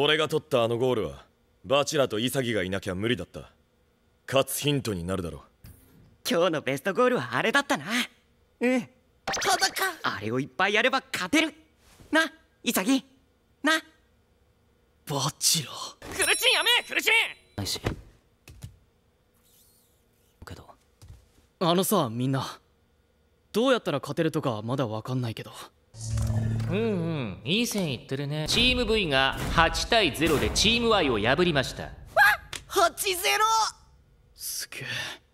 俺が取ったあのゴールはバチラと潔がいなきゃ無理だった勝つヒントになるだろう今日のベストゴールはあれだったなうんたかあれをいっぱいやれば勝てるな潔なバチラ苦ルチンやめ苦ルチンないしけどあのさみんなどうやったら勝てるとかまだわかんないけどうんうんいい線いってるねチーム V が8対0でチーム Y を破りましたわっ8 0すげえ